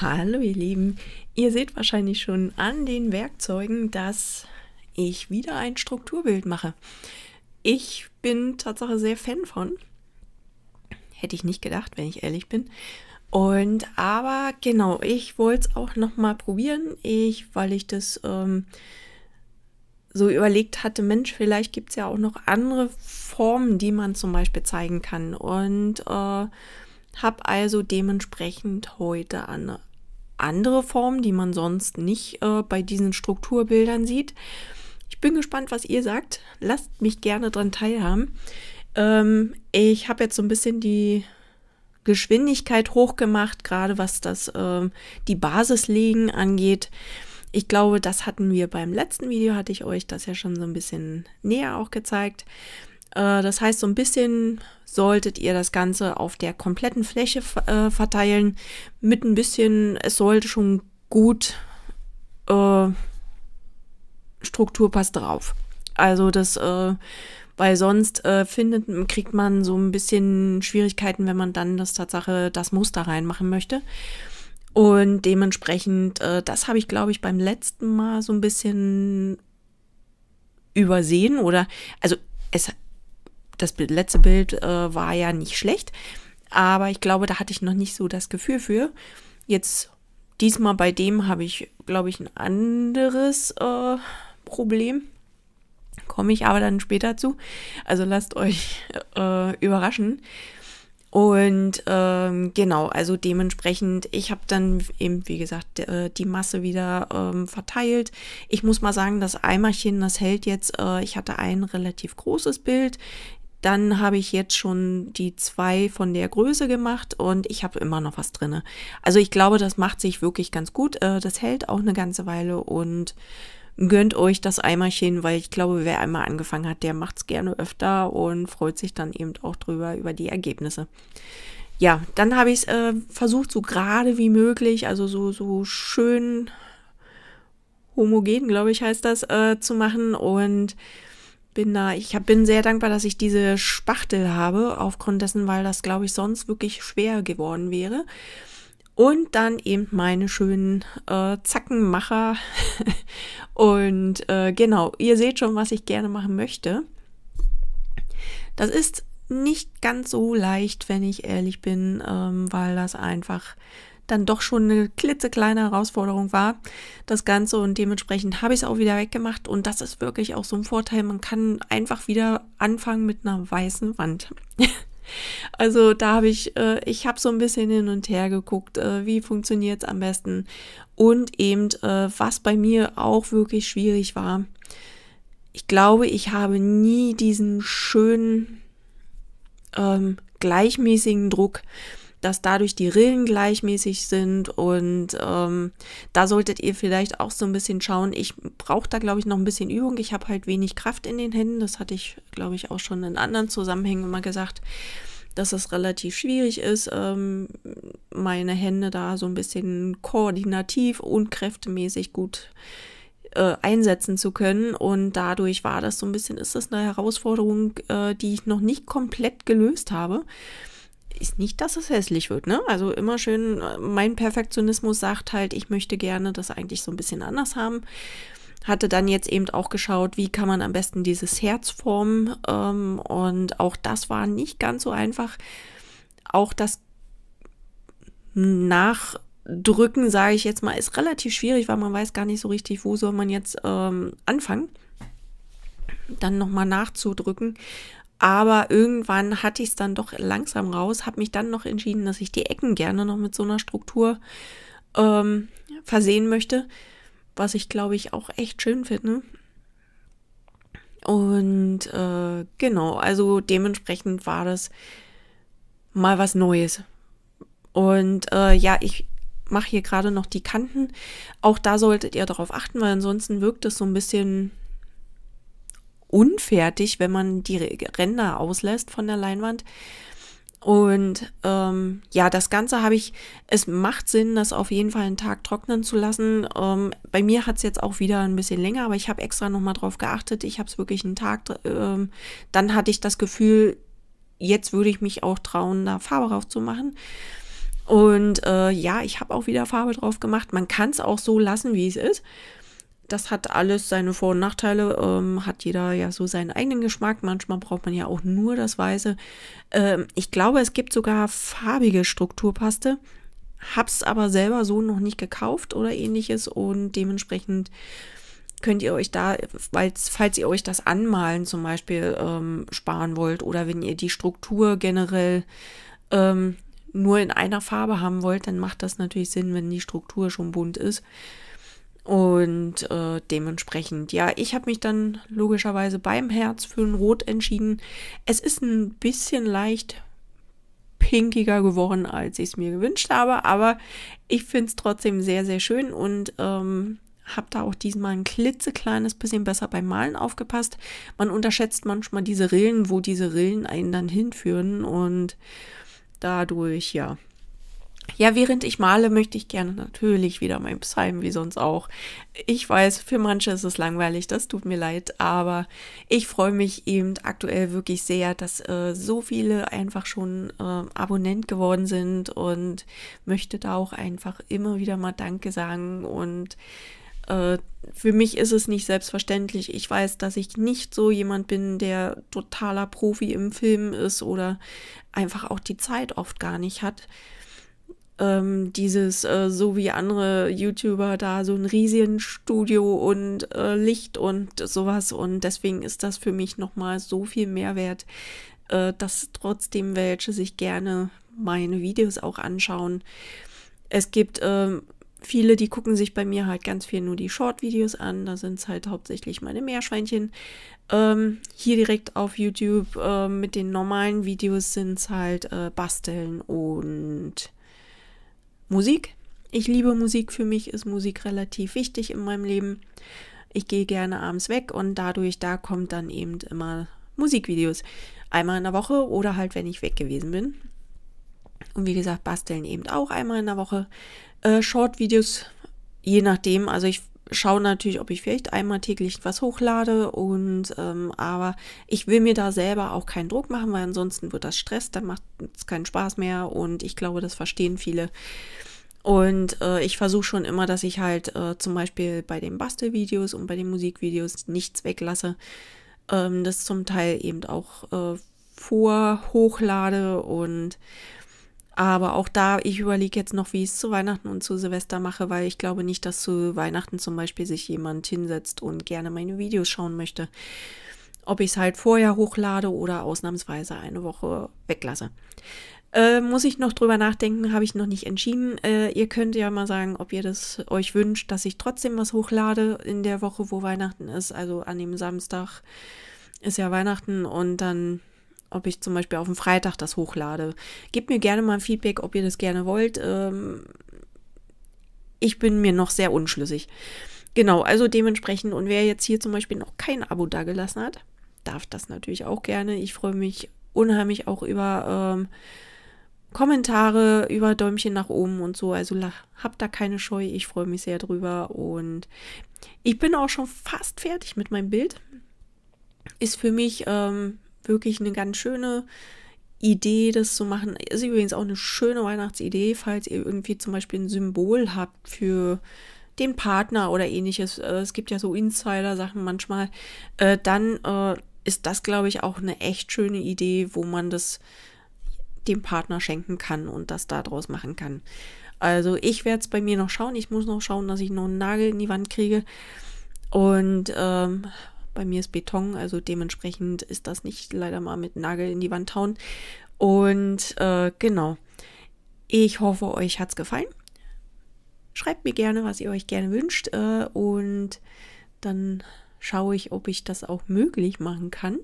Hallo ihr Lieben, ihr seht wahrscheinlich schon an den Werkzeugen, dass ich wieder ein Strukturbild mache. Ich bin Tatsache sehr Fan von. Hätte ich nicht gedacht, wenn ich ehrlich bin. Und aber genau, ich wollte es auch nochmal probieren. Ich, weil ich das ähm, so überlegt hatte, Mensch, vielleicht gibt es ja auch noch andere Formen, die man zum Beispiel zeigen kann. Und äh, habe also dementsprechend heute an andere Formen, die man sonst nicht äh, bei diesen Strukturbildern sieht. Ich bin gespannt, was ihr sagt. Lasst mich gerne dran teilhaben. Ähm, ich habe jetzt so ein bisschen die Geschwindigkeit hochgemacht, gerade was das ähm, die Basislegen angeht. Ich glaube, das hatten wir beim letzten Video, hatte ich euch das ja schon so ein bisschen näher auch gezeigt. Äh, das heißt, so ein bisschen solltet ihr das Ganze auf der kompletten Fläche äh, verteilen. Mit ein bisschen, es sollte schon gut äh, Struktur passt drauf. Also das, äh, weil sonst äh, findet, kriegt man so ein bisschen Schwierigkeiten, wenn man dann das Tatsache das Muster reinmachen möchte. Und dementsprechend, das habe ich, glaube ich, beim letzten Mal so ein bisschen übersehen oder also es das letzte Bild äh, war ja nicht schlecht, aber ich glaube, da hatte ich noch nicht so das Gefühl für. Jetzt diesmal bei dem habe ich, glaube ich, ein anderes äh, Problem. Komme ich aber dann später zu. Also lasst euch äh, überraschen. Und ähm, genau, also dementsprechend, ich habe dann eben, wie gesagt, äh, die Masse wieder ähm, verteilt. Ich muss mal sagen, das Eimerchen, das hält jetzt, äh, ich hatte ein relativ großes Bild, dann habe ich jetzt schon die zwei von der Größe gemacht und ich habe immer noch was drin. Also ich glaube, das macht sich wirklich ganz gut. Äh, das hält auch eine ganze Weile und gönnt euch das Eimerchen, weil ich glaube, wer einmal angefangen hat, der macht es gerne öfter und freut sich dann eben auch drüber über die Ergebnisse. Ja, dann habe ich es äh, versucht, so gerade wie möglich, also so, so schön homogen, glaube ich, heißt das, äh, zu machen und bin da, ich hab, bin sehr dankbar, dass ich diese Spachtel habe, aufgrund dessen, weil das, glaube ich, sonst wirklich schwer geworden wäre. Und dann eben meine schönen äh, Zackenmacher. und äh, genau, ihr seht schon, was ich gerne machen möchte. Das ist nicht ganz so leicht, wenn ich ehrlich bin, ähm, weil das einfach dann doch schon eine klitzekleine Herausforderung war, das Ganze. Und dementsprechend habe ich es auch wieder weggemacht. Und das ist wirklich auch so ein Vorteil. Man kann einfach wieder anfangen mit einer weißen Wand. Also da habe ich, äh, ich habe so ein bisschen hin und her geguckt, äh, wie funktioniert es am besten und eben, äh, was bei mir auch wirklich schwierig war. Ich glaube, ich habe nie diesen schönen ähm, gleichmäßigen Druck dass dadurch die Rillen gleichmäßig sind und ähm, da solltet ihr vielleicht auch so ein bisschen schauen. Ich brauche da, glaube ich, noch ein bisschen Übung. Ich habe halt wenig Kraft in den Händen. Das hatte ich, glaube ich, auch schon in anderen Zusammenhängen immer gesagt dass es relativ schwierig ist, ähm, meine Hände da so ein bisschen koordinativ und kräftemäßig gut äh, einsetzen zu können. Und dadurch war das so ein bisschen, ist das eine Herausforderung, äh, die ich noch nicht komplett gelöst habe ist nicht, dass es hässlich wird, ne? Also immer schön, äh, mein Perfektionismus sagt halt, ich möchte gerne das eigentlich so ein bisschen anders haben. Hatte dann jetzt eben auch geschaut, wie kann man am besten dieses Herz formen. Ähm, und auch das war nicht ganz so einfach. Auch das Nachdrücken, sage ich jetzt mal, ist relativ schwierig, weil man weiß gar nicht so richtig, wo soll man jetzt ähm, anfangen dann nochmal nachzudrücken. Aber irgendwann hatte ich es dann doch langsam raus, habe mich dann noch entschieden, dass ich die Ecken gerne noch mit so einer Struktur ähm, versehen möchte, was ich glaube ich auch echt schön finde. Und äh, genau, also dementsprechend war das mal was Neues. Und äh, ja, ich mache hier gerade noch die Kanten. Auch da solltet ihr darauf achten, weil ansonsten wirkt es so ein bisschen unfertig, wenn man die Ränder auslässt von der Leinwand. Und ähm, ja, das Ganze habe ich, es macht Sinn, das auf jeden Fall einen Tag trocknen zu lassen. Ähm, bei mir hat es jetzt auch wieder ein bisschen länger, aber ich habe extra nochmal drauf geachtet. Ich habe es wirklich einen Tag, ähm, dann hatte ich das Gefühl, jetzt würde ich mich auch trauen, da Farbe drauf zu machen. Und äh, ja, ich habe auch wieder Farbe drauf gemacht. Man kann es auch so lassen, wie es ist das hat alles seine Vor- und Nachteile, ähm, hat jeder ja so seinen eigenen Geschmack. Manchmal braucht man ja auch nur das Weiße. Ähm, ich glaube, es gibt sogar farbige Strukturpaste. Hab's aber selber so noch nicht gekauft oder ähnliches und dementsprechend könnt ihr euch da, falls, falls ihr euch das Anmalen zum Beispiel ähm, sparen wollt oder wenn ihr die Struktur generell ähm, nur in einer Farbe haben wollt, dann macht das natürlich Sinn, wenn die Struktur schon bunt ist. Und äh, dementsprechend, ja, ich habe mich dann logischerweise beim Herz für ein Rot entschieden. Es ist ein bisschen leicht pinkiger geworden, als ich es mir gewünscht habe, aber ich finde es trotzdem sehr, sehr schön und ähm, habe da auch diesmal ein klitzekleines bisschen besser beim Malen aufgepasst. Man unterschätzt manchmal diese Rillen, wo diese Rillen einen dann hinführen und dadurch, ja, ja, während ich male, möchte ich gerne natürlich wieder mein Psalm, wie sonst auch. Ich weiß, für manche ist es langweilig, das tut mir leid, aber ich freue mich eben aktuell wirklich sehr, dass äh, so viele einfach schon äh, Abonnent geworden sind und möchte da auch einfach immer wieder mal Danke sagen und äh, für mich ist es nicht selbstverständlich. Ich weiß, dass ich nicht so jemand bin, der totaler Profi im Film ist oder einfach auch die Zeit oft gar nicht hat ähm, dieses, äh, so wie andere YouTuber, da so ein riesigen Studio und äh, Licht und sowas. Und deswegen ist das für mich nochmal so viel Mehrwert, äh, dass trotzdem welche sich gerne meine Videos auch anschauen. Es gibt ähm, viele, die gucken sich bei mir halt ganz viel nur die Short-Videos an. Da sind es halt hauptsächlich meine Meerschweinchen. Ähm, hier direkt auf YouTube äh, mit den normalen Videos sind es halt äh, Basteln und Musik. Ich liebe Musik, für mich ist Musik relativ wichtig in meinem Leben. Ich gehe gerne abends weg und dadurch, da kommt dann eben immer Musikvideos. Einmal in der Woche oder halt, wenn ich weg gewesen bin. Und wie gesagt, basteln eben auch einmal in der Woche. Äh, Short-Videos, je nachdem. Also ich schaue natürlich, ob ich vielleicht einmal täglich was hochlade und ähm, aber ich will mir da selber auch keinen Druck machen, weil ansonsten wird das Stress, dann macht es keinen Spaß mehr und ich glaube, das verstehen viele. Und äh, ich versuche schon immer, dass ich halt äh, zum Beispiel bei den Bastelvideos und bei den Musikvideos nichts weglasse. Ähm, das zum Teil eben auch äh, vor hochlade und aber auch da, ich überlege jetzt noch, wie ich es zu Weihnachten und zu Silvester mache, weil ich glaube nicht, dass zu Weihnachten zum Beispiel sich jemand hinsetzt und gerne meine Videos schauen möchte. Ob ich es halt vorher hochlade oder ausnahmsweise eine Woche weglasse. Äh, muss ich noch drüber nachdenken, habe ich noch nicht entschieden. Äh, ihr könnt ja mal sagen, ob ihr das euch wünscht, dass ich trotzdem was hochlade in der Woche, wo Weihnachten ist. Also an dem Samstag ist ja Weihnachten und dann ob ich zum Beispiel auf dem Freitag das hochlade. Gebt mir gerne mal ein Feedback, ob ihr das gerne wollt. Ähm, ich bin mir noch sehr unschlüssig. Genau, also dementsprechend. Und wer jetzt hier zum Beispiel noch kein Abo dagelassen hat, darf das natürlich auch gerne. Ich freue mich unheimlich auch über ähm, Kommentare, über Däumchen nach oben und so. Also habt da keine Scheu. Ich freue mich sehr drüber. Und ich bin auch schon fast fertig mit meinem Bild. Ist für mich ähm, wirklich eine ganz schöne Idee, das zu machen. Ist übrigens auch eine schöne Weihnachtsidee, falls ihr irgendwie zum Beispiel ein Symbol habt für den Partner oder ähnliches. Äh, es gibt ja so Insider-Sachen manchmal. Äh, dann äh, ist das, glaube ich, auch eine echt schöne Idee, wo man das dem Partner schenken kann und das daraus machen kann. Also ich werde es bei mir noch schauen. Ich muss noch schauen, dass ich noch einen Nagel in die Wand kriege. Und ähm, bei mir ist Beton, also dementsprechend ist das nicht leider mal mit Nagel in die Wand hauen. Und äh, genau, ich hoffe, euch hat es gefallen. Schreibt mir gerne, was ihr euch gerne wünscht äh, und dann schaue ich, ob ich das auch möglich machen kann.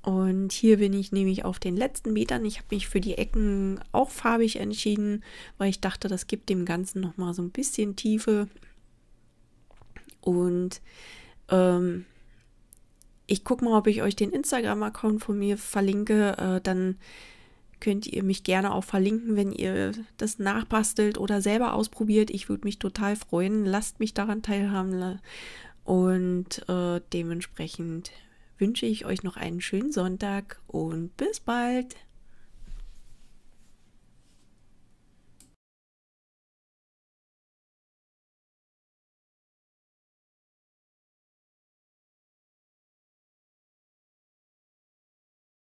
Und hier bin ich nämlich auf den letzten Metern. Ich habe mich für die Ecken auch farbig entschieden, weil ich dachte, das gibt dem Ganzen nochmal so ein bisschen Tiefe. Und ähm, ich gucke mal, ob ich euch den Instagram-Account von mir verlinke. Äh, dann könnt ihr mich gerne auch verlinken, wenn ihr das nachbastelt oder selber ausprobiert. Ich würde mich total freuen. Lasst mich daran teilhaben. Und äh, dementsprechend wünsche ich euch noch einen schönen Sonntag und bis bald.